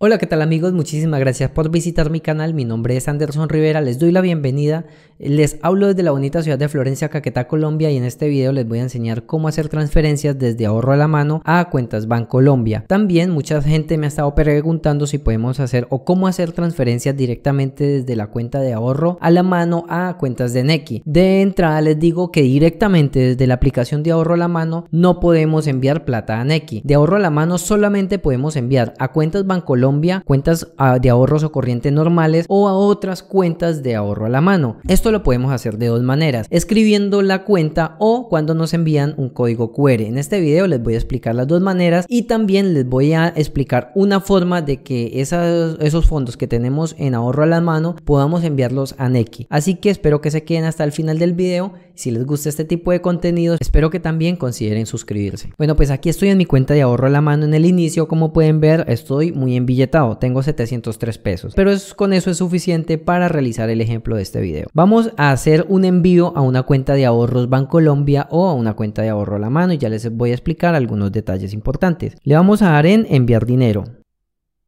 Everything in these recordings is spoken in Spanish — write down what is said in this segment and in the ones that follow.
Hola, ¿qué tal amigos? Muchísimas gracias por visitar mi canal. Mi nombre es Anderson Rivera, les doy la bienvenida. Les hablo desde la bonita ciudad de Florencia, Caquetá, Colombia y en este video les voy a enseñar cómo hacer transferencias desde ahorro a la mano a cuentas Bancolombia. También mucha gente me ha estado preguntando si podemos hacer o cómo hacer transferencias directamente desde la cuenta de ahorro a la mano a cuentas de Nequi. De entrada les digo que directamente desde la aplicación de ahorro a la mano no podemos enviar plata a Nequi. De ahorro a la mano solamente podemos enviar a cuentas Bancolombia cuentas ah, de ahorros o corrientes normales o a otras cuentas de ahorro a la mano. Esto lo podemos hacer de dos maneras, escribiendo la cuenta o cuando nos envían un código QR. E. En este vídeo les voy a explicar las dos maneras y también les voy a explicar una forma de que esas, esos fondos que tenemos en ahorro a la mano podamos enviarlos a Neki. Así que espero que se queden hasta el final del vídeo Si les gusta este tipo de contenido, espero que también consideren suscribirse. Bueno, pues aquí estoy en mi cuenta de ahorro a la mano en el inicio. Como pueden ver, estoy muy enviado tengo 703 pesos, pero es, con eso es suficiente para realizar el ejemplo de este video. Vamos a hacer un envío a una cuenta de ahorros Bancolombia o a una cuenta de ahorro a la mano y ya les voy a explicar algunos detalles importantes. Le vamos a dar en enviar dinero.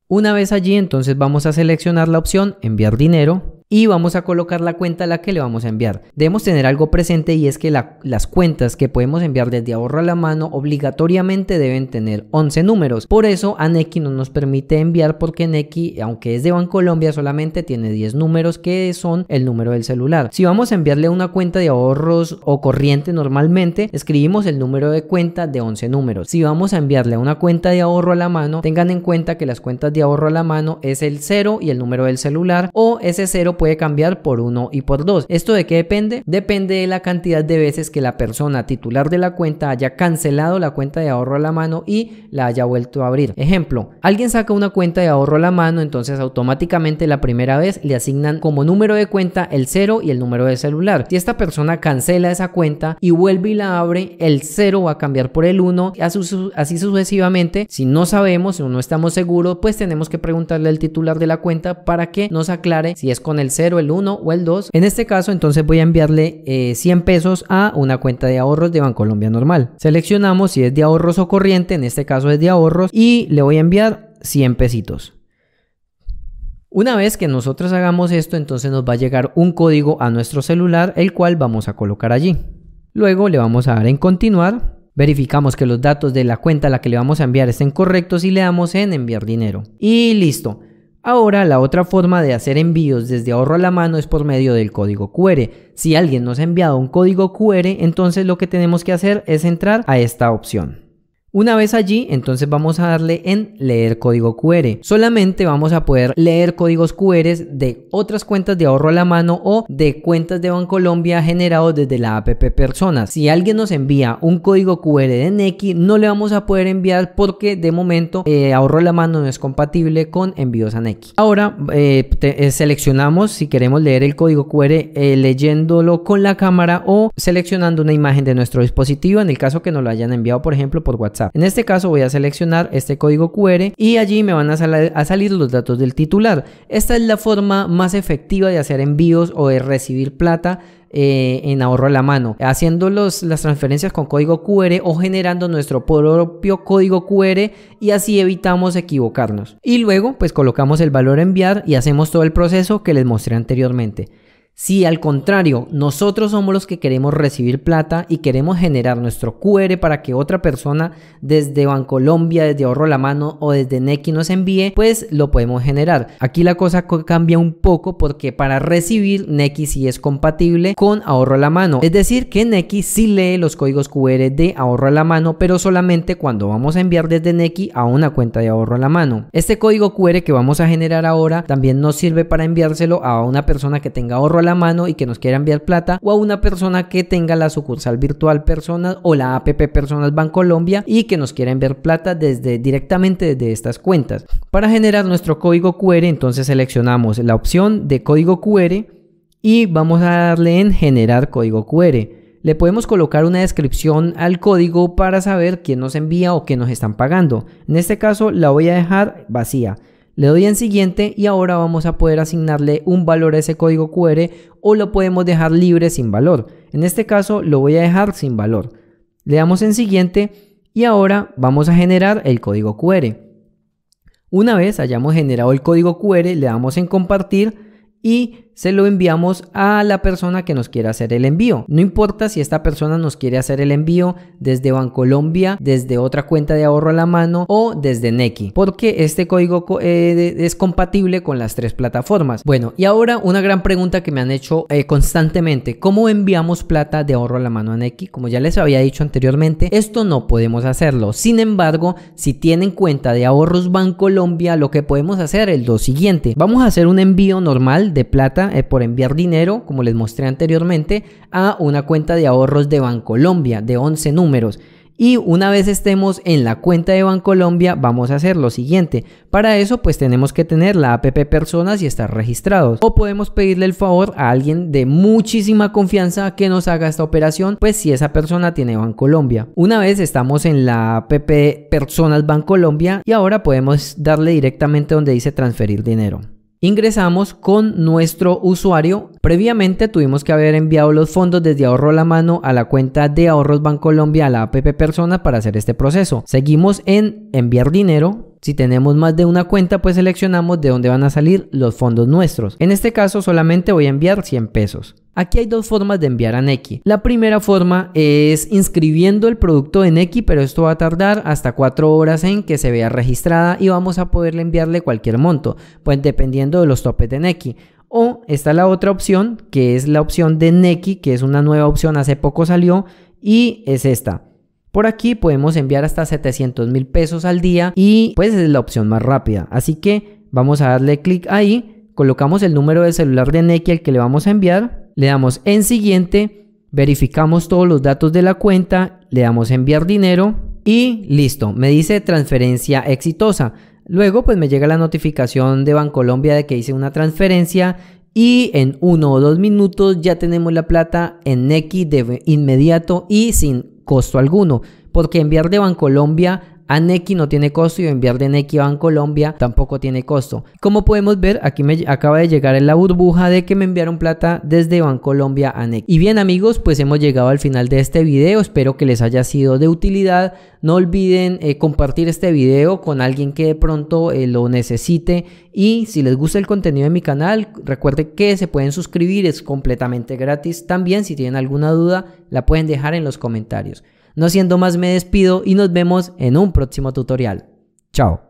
Una vez allí entonces vamos a seleccionar la opción enviar dinero y vamos a colocar la cuenta a la que le vamos a enviar. Debemos tener algo presente y es que las cuentas que podemos enviar desde ahorro a la mano obligatoriamente deben tener 11 números. Por eso a Nequi no nos permite enviar porque Nequi, aunque es de Bancolombia, solamente tiene 10 números que son el número del celular. Si vamos a enviarle una cuenta de ahorros o corriente normalmente, escribimos el número de cuenta de 11 números. Si vamos a enviarle una cuenta de ahorro a la mano, tengan en cuenta que las cuentas de ahorro a la mano es el 0 y el número del celular o ese 0 puede cambiar por uno y por dos ¿Esto de qué depende? Depende de la cantidad de veces que la persona titular de la cuenta haya cancelado la cuenta de ahorro a la mano y la haya vuelto a abrir. Ejemplo, alguien saca una cuenta de ahorro a la mano, entonces automáticamente la primera vez le asignan como número de cuenta el 0 y el número de celular. Si esta persona cancela esa cuenta y vuelve y la abre, el 0 va a cambiar por el 1, así sucesivamente. Si no sabemos, o no estamos seguros, pues tenemos que preguntarle al titular de la cuenta para que nos aclare si es con el 0, el 1 o el 2. En este caso, entonces voy a enviarle 100 eh, pesos a una cuenta de ahorros de Bancolombia normal. Seleccionamos si es de ahorros o corriente, en este caso es de ahorros, y le voy a enviar 100 pesitos. Una vez que nosotros hagamos esto, entonces nos va a llegar un código a nuestro celular, el cual vamos a colocar allí. Luego le vamos a dar en continuar, verificamos que los datos de la cuenta a la que le vamos a enviar estén correctos y le damos en enviar dinero. Y listo. Ahora la otra forma de hacer envíos desde ahorro a la mano es por medio del código QR. Si alguien nos ha enviado un código QR, entonces lo que tenemos que hacer es entrar a esta opción. Una vez allí, entonces vamos a darle en leer código QR. Solamente vamos a poder leer códigos QR de otras cuentas de ahorro a la mano o de cuentas de Bancolombia generados desde la app Personas. Si alguien nos envía un código QR de Nequi, no le vamos a poder enviar porque de momento eh, ahorro a la mano no es compatible con envíos a Nequi. Ahora eh, eh, seleccionamos si queremos leer el código QR leyéndolo con la cámara o seleccionando una imagen de nuestro dispositivo en el caso que nos lo hayan enviado, por ejemplo, por WhatsApp en este caso voy a seleccionar este código QR y allí me van a, salir los datos del titular. Esta es la forma más efectiva de hacer envíos o de recibir plata eh, en ahorro a la mano, haciendo las transferencias con código QR o generando nuestro propio código QR y así evitamos equivocarnos. Y luego pues colocamos el valor enviar y hacemos todo el proceso que les mostré anteriormente. Si al contrario, nosotros somos los que queremos recibir plata y queremos generar nuestro QR para que otra persona desde Bancolombia, desde Ahorro a la Mano o desde Nequi nos envíe, pues lo podemos generar. Aquí la cosa cambia un poco porque para recibir Nequi sí es compatible con Ahorro a la Mano. Es decir, que Nequi sí lee los códigos QR de Ahorro a la Mano, pero solamente cuando vamos a enviar desde Nequi a una cuenta de Ahorro a la Mano. Este código QR que vamos a generar ahora también nos sirve para enviárselo a una persona que tenga ahorro la mano y que nos quiera enviar plata o a una persona que tenga la sucursal virtual Personas o la APP Personas Bancolombia y que nos quiera enviar plata desde directamente desde estas cuentas. Para generar nuestro código QR, entonces seleccionamos la opción de código QR y vamos a darle en generar código QR le podemos colocar una descripción al código para saber quién nos envía o qué nos están pagando. En este caso la voy a dejar vacía. Le doy en siguiente y ahora vamos a poder asignarle un valor a ese código QR o lo podemos dejar libre sin valor. En este caso lo voy a dejar sin valor. Le damos en siguiente y ahora vamos a generar el código QR. Una vez hayamos generado el código QR, le damos en compartir y se lo enviamos a la persona que nos quiera hacer el envío. No importa si esta persona nos quiere hacer el envío desde Bancolombia, desde otra cuenta de ahorro a la mano o desde Neki, porque este código eh, es compatible con las tres plataformas. Bueno, y ahora una gran pregunta que me han hecho eh, constantemente, ¿cómo enviamos plata de ahorro a la mano a Neki? Como ya les había dicho anteriormente, esto no podemos hacerlo. Sin embargo, si tienen cuenta de ahorros Bancolombia, lo que podemos hacer es lo siguiente. Vamos a hacer un envío normal de plata eh, por enviar dinero, como les mostré anteriormente, a una cuenta de ahorros de Bancolombia de 11 números. Y una vez estemos en la cuenta de Bancolombia, vamos a hacer lo siguiente. Para eso, pues tenemos que tener la app personas y estar registrados. O podemos pedirle el favor a alguien de muchísima confianza que nos haga esta operación, pues si esa persona tiene Bancolombia. Una vez estamos en la app personas Bancolombia y ahora podemos darle directamente donde dice transferir dinero ingresamos con nuestro usuario. Previamente tuvimos que haber enviado los fondos desde ahorro a la mano a la cuenta de ahorros Bancolombia a la app persona para hacer este proceso. Seguimos en enviar dinero, si tenemos más de una cuenta, pues seleccionamos de dónde van a salir los fondos nuestros. En este caso solamente voy a enviar 100 pesos. Aquí hay dos formas de enviar a Neki. La primera forma es inscribiendo el producto de Neki, pero esto va a tardar hasta 4 horas en que se vea registrada y vamos a poderle enviarle cualquier monto, pues dependiendo de los topes de Neki. O está la otra opción, que es la opción de Neki, que es una nueva opción, hace poco salió, y es esta. Por aquí podemos enviar hasta 700 mil pesos al día y pues es la opción más rápida. Así que vamos a darle clic ahí, colocamos el número de celular de Neki al que le vamos a enviar, le damos en siguiente, verificamos todos los datos de la cuenta, le damos enviar dinero y listo, me dice transferencia exitosa. Luego pues me llega la notificación de Bancolombia de que hice una transferencia y en uno o dos minutos ya tenemos la plata en Nequi de inmediato y sin costo alguno, porque enviar de Bancolombia a Neki no tiene costo y enviar de Neki a Colombia tampoco tiene costo. Como podemos ver, aquí me acaba de llegar en la burbuja de que me enviaron plata desde Bancolombia a Neki. Y bien amigos, pues hemos llegado al final de este video. Espero que les haya sido de utilidad. No olviden eh, compartir este video con alguien que de pronto eh, lo necesite. Y si les gusta el contenido de mi canal, recuerden que se pueden suscribir, es completamente gratis. También si tienen alguna duda, la pueden dejar en los comentarios. No siendo más, me despido y nos vemos en un próximo tutorial. Chao.